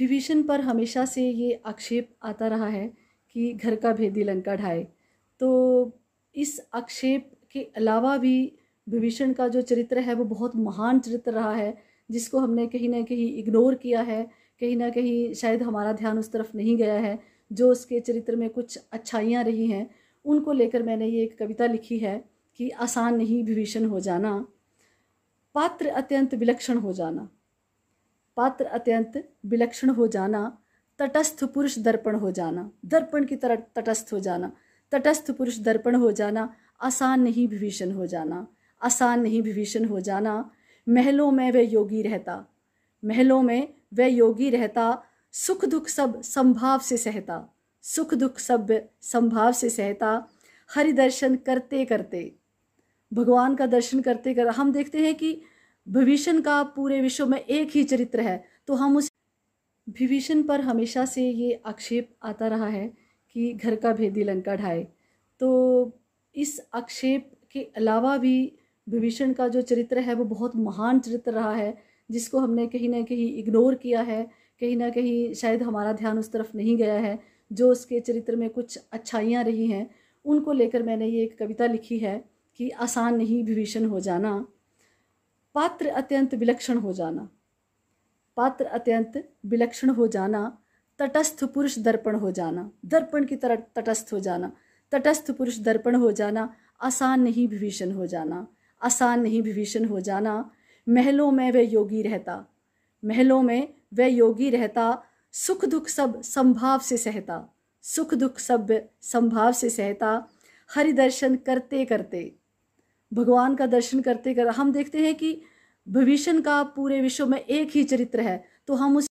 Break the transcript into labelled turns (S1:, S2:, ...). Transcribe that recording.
S1: विभीषण पर हमेशा से ये आक्षेप आता रहा है कि घर का भेदी लंका ढाए तो इस आक्षेप के अलावा भी विभीषण का जो चरित्र है वो बहुत महान चरित्र रहा है जिसको हमने कहीं ना कहीं इग्नोर किया है कहीं ना कहीं शायद हमारा ध्यान उस तरफ नहीं गया है जो उसके चरित्र में कुछ अच्छाइयाँ रही हैं उनको लेकर मैंने ये एक कविता लिखी है कि आसान नहीं विभीषण हो जाना पात्र अत्यंत विलक्षण हो जाना पात्र अत्यंत विलक्षण हो जाना तटस्थ पुरुष दर्पण हो जाना दर्पण की तरह तटस्थ हो जाना तटस्थ पुरुष दर्पण हो जाना आसान नहीं विभीषण हो जाना आसान नहीं विभीषण हो जाना महलों में वह योगी रहता महलों में वह योगी रहता सुख दुख सब संभाव से सहता सुख दुख सब संभाव से सहता हरि दर्शन करते करते भगवान का दर्शन करते कर हम देखते हैं कि विभीषण का पूरे विश्व में एक ही चरित्र है तो हम उस विभीषण पर हमेशा से ये आक्षेप आता रहा है कि घर का भेदी लंका ढाए तो इस आक्षेप के अलावा भी विभीषण का जो चरित्र है वो बहुत महान चरित्र रहा है जिसको हमने कहीं ना कहीं इग्नोर किया है कहीं ना कहीं शायद हमारा ध्यान उस तरफ नहीं गया है जो उसके चरित्र में कुछ अच्छाइयाँ रही हैं उनको लेकर मैंने ये एक कविता लिखी है कि आसान नहीं विभीषण हो जाना पात्र अत्यंत विलक्षण हो जाना पात्र अत्यंत विलक्षण हो जाना तटस्थ पुरुष दर्पण हो जाना दर्पण की तरह तटस्थ हो जाना तटस्थ पुरुष दर्पण हो जाना आसान नहीं विभीषण हो जाना आसान नहीं विभीषण हो जाना महलों में वह योगी रहता महलों में वह योगी रहता सुख दुख सब संभाव से सहता सुख दुख सब संभाव से सहता हरि दर्शन करते करते भगवान का दर्शन करते कर हम देखते हैं कि भविष्य का पूरे विश्व में एक ही चरित्र है तो हम उस